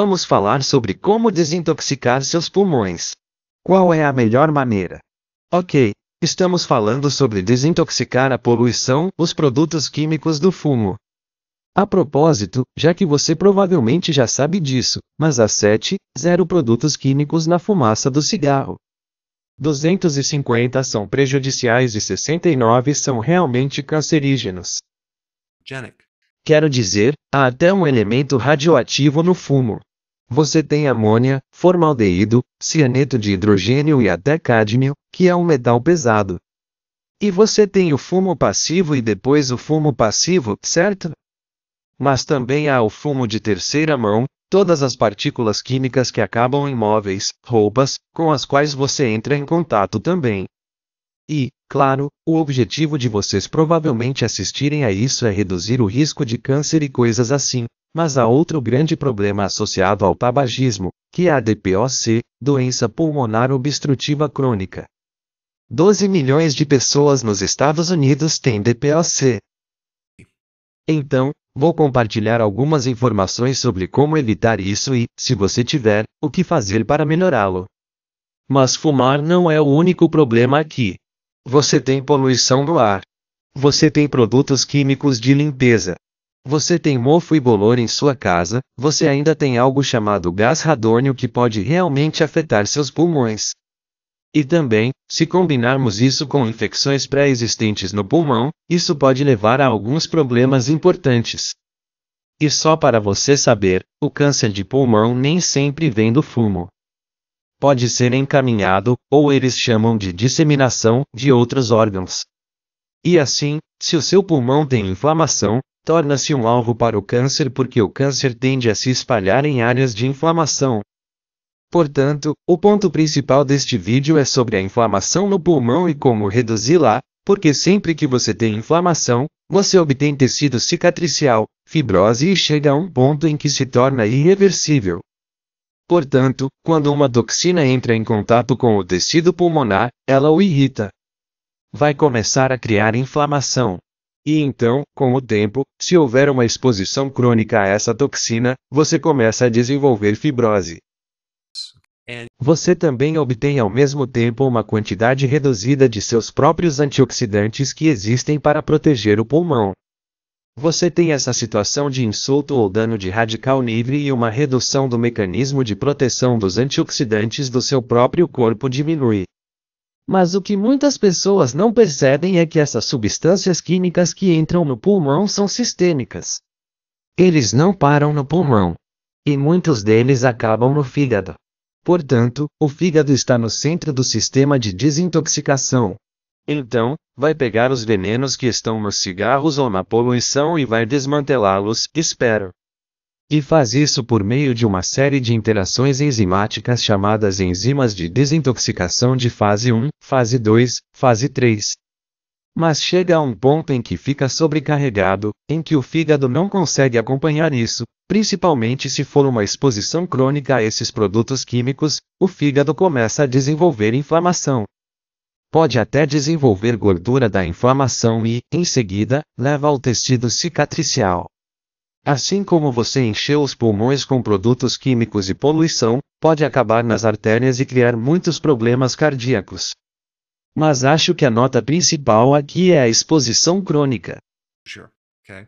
vamos falar sobre como desintoxicar seus pulmões. Qual é a melhor maneira? Ok, estamos falando sobre desintoxicar a poluição, os produtos químicos do fumo. A propósito, já que você provavelmente já sabe disso, mas há 7, zero produtos químicos na fumaça do cigarro. 250 são prejudiciais e 69 são realmente cancerígenos. Genic. Quero dizer, há até um elemento radioativo no fumo. Você tem amônia, formaldeído, cianeto de hidrogênio e até cádmio, que é um metal pesado. E você tem o fumo passivo e depois o fumo passivo, certo? Mas também há o fumo de terceira mão, todas as partículas químicas que acabam em móveis, roupas, com as quais você entra em contato também. E, claro, o objetivo de vocês provavelmente assistirem a isso é reduzir o risco de câncer e coisas assim, mas há outro grande problema associado ao tabagismo, que é a DPOC, doença pulmonar obstrutiva crônica. 12 milhões de pessoas nos Estados Unidos têm DPOC. Então, vou compartilhar algumas informações sobre como evitar isso e, se você tiver, o que fazer para melhorá-lo. Mas fumar não é o único problema aqui. Você tem poluição do ar. Você tem produtos químicos de limpeza, você tem mofo e bolor em sua casa, você ainda tem algo chamado gás radônio que pode realmente afetar seus pulmões. E também, se combinarmos isso com infecções pré-existentes no pulmão, isso pode levar a alguns problemas importantes. E só para você saber, o câncer de pulmão nem sempre vem do fumo. Pode ser encaminhado, ou eles chamam de disseminação, de outros órgãos. E assim, se o seu pulmão tem inflamação, torna-se um alvo para o câncer porque o câncer tende a se espalhar em áreas de inflamação. Portanto, o ponto principal deste vídeo é sobre a inflamação no pulmão e como reduzi-la, porque sempre que você tem inflamação, você obtém tecido cicatricial, fibrose e chega a um ponto em que se torna irreversível. Portanto, quando uma toxina entra em contato com o tecido pulmonar, ela o irrita. Vai começar a criar inflamação. E então, com o tempo, se houver uma exposição crônica a essa toxina, você começa a desenvolver fibrose. Você também obtém ao mesmo tempo uma quantidade reduzida de seus próprios antioxidantes que existem para proteger o pulmão. Você tem essa situação de insulto ou dano de radical livre e uma redução do mecanismo de proteção dos antioxidantes do seu próprio corpo diminui. Mas o que muitas pessoas não percebem é que essas substâncias químicas que entram no pulmão são sistêmicas. Eles não param no pulmão. E muitos deles acabam no fígado. Portanto, o fígado está no centro do sistema de desintoxicação. Então, vai pegar os venenos que estão nos cigarros ou na poluição e vai desmantelá-los, espero e faz isso por meio de uma série de interações enzimáticas chamadas enzimas de desintoxicação de fase 1, fase 2, fase 3. Mas chega a um ponto em que fica sobrecarregado, em que o fígado não consegue acompanhar isso, principalmente se for uma exposição crônica a esses produtos químicos, o fígado começa a desenvolver inflamação. Pode até desenvolver gordura da inflamação e, em seguida, leva ao tecido cicatricial. Assim como você encheu os pulmões com produtos químicos e poluição, pode acabar nas artérias e criar muitos problemas cardíacos. Mas acho que a nota principal aqui é a exposição crônica. Sure. Okay.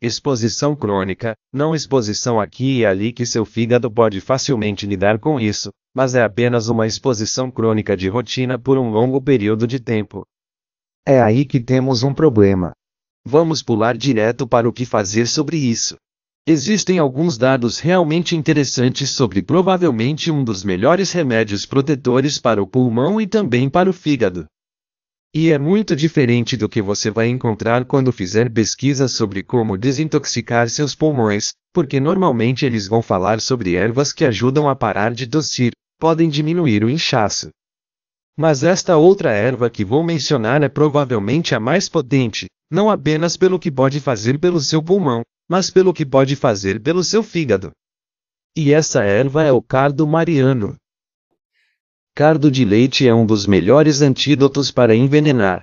Exposição crônica, não exposição aqui e ali que seu fígado pode facilmente lidar com isso, mas é apenas uma exposição crônica de rotina por um longo período de tempo. É aí que temos um problema. Vamos pular direto para o que fazer sobre isso. Existem alguns dados realmente interessantes sobre provavelmente um dos melhores remédios protetores para o pulmão e também para o fígado. E é muito diferente do que você vai encontrar quando fizer pesquisa sobre como desintoxicar seus pulmões, porque normalmente eles vão falar sobre ervas que ajudam a parar de tossir, podem diminuir o inchaço. Mas esta outra erva que vou mencionar é provavelmente a mais potente, não apenas pelo que pode fazer pelo seu pulmão, mas pelo que pode fazer pelo seu fígado. E essa erva é o cardo mariano. Cardo de leite é um dos melhores antídotos para envenenar.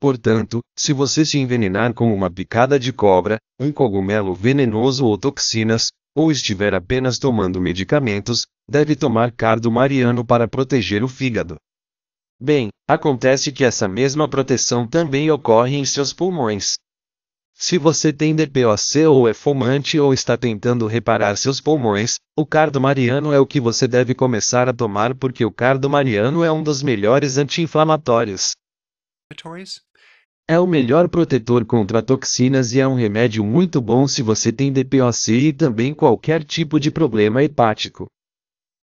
Portanto, se você se envenenar com uma picada de cobra, um cogumelo venenoso ou toxinas, ou estiver apenas tomando medicamentos, deve tomar cardo mariano para proteger o fígado. Bem, acontece que essa mesma proteção também ocorre em seus pulmões. Se você tem DPOC ou é fumante ou está tentando reparar seus pulmões, o cardo mariano é o que você deve começar a tomar porque o cardo mariano é um dos melhores anti-inflamatórios. É o melhor protetor contra toxinas e é um remédio muito bom se você tem DPOC e também qualquer tipo de problema hepático.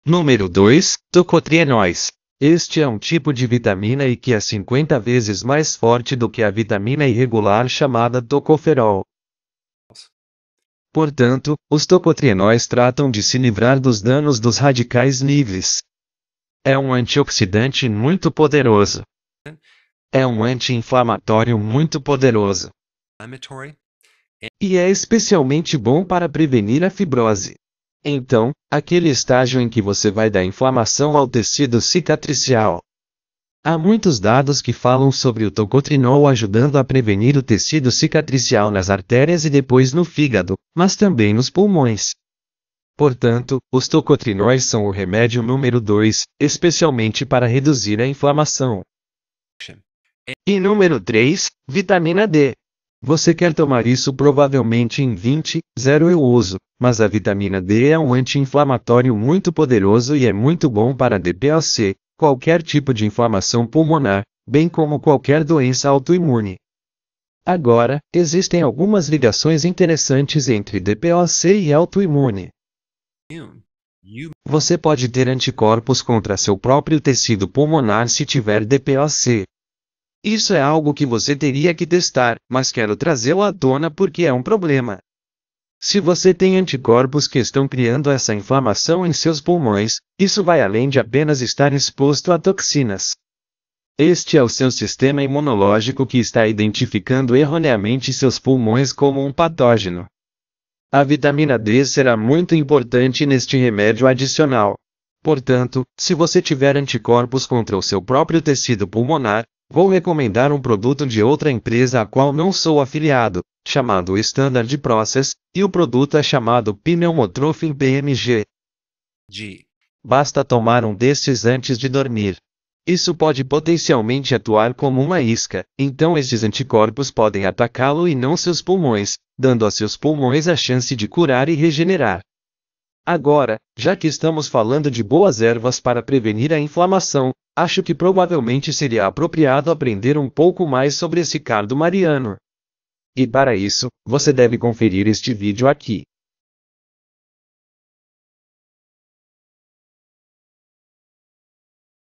Número 2, tocotrienóis. Este é um tipo de vitamina E que é 50 vezes mais forte do que a vitamina irregular chamada tocoferol. Portanto, os tocotrienóis tratam de se livrar dos danos dos radicais livres. É um antioxidante muito poderoso. É um anti-inflamatório muito poderoso. E é especialmente bom para prevenir a fibrose. Então, aquele estágio em que você vai da inflamação ao tecido cicatricial. Há muitos dados que falam sobre o tocotrinol ajudando a prevenir o tecido cicatricial nas artérias e depois no fígado, mas também nos pulmões. Portanto, os tocotrinóis são o remédio número 2, especialmente para reduzir a inflamação. E número 3, vitamina D. Você quer tomar isso provavelmente em 20, 0 eu uso, mas a vitamina D é um anti-inflamatório muito poderoso e é muito bom para DPOC, qualquer tipo de inflamação pulmonar, bem como qualquer doença autoimune. Agora, existem algumas ligações interessantes entre DPOC e autoimune. Você pode ter anticorpos contra seu próprio tecido pulmonar se tiver DPOC. Isso é algo que você teria que testar, mas quero trazê-lo à tona porque é um problema. Se você tem anticorpos que estão criando essa inflamação em seus pulmões, isso vai além de apenas estar exposto a toxinas. Este é o seu sistema imunológico que está identificando erroneamente seus pulmões como um patógeno. A vitamina D será muito importante neste remédio adicional. Portanto, se você tiver anticorpos contra o seu próprio tecido pulmonar, Vou recomendar um produto de outra empresa a qual não sou afiliado, chamado Standard Process, e o produto é chamado Pneumotrophin BMG. D. Basta tomar um desses antes de dormir. Isso pode potencialmente atuar como uma isca, então esses anticorpos podem atacá-lo e não seus pulmões, dando a seus pulmões a chance de curar e regenerar. Agora, já que estamos falando de boas ervas para prevenir a inflamação, Acho que provavelmente seria apropriado aprender um pouco mais sobre esse cardo mariano. E para isso, você deve conferir este vídeo aqui.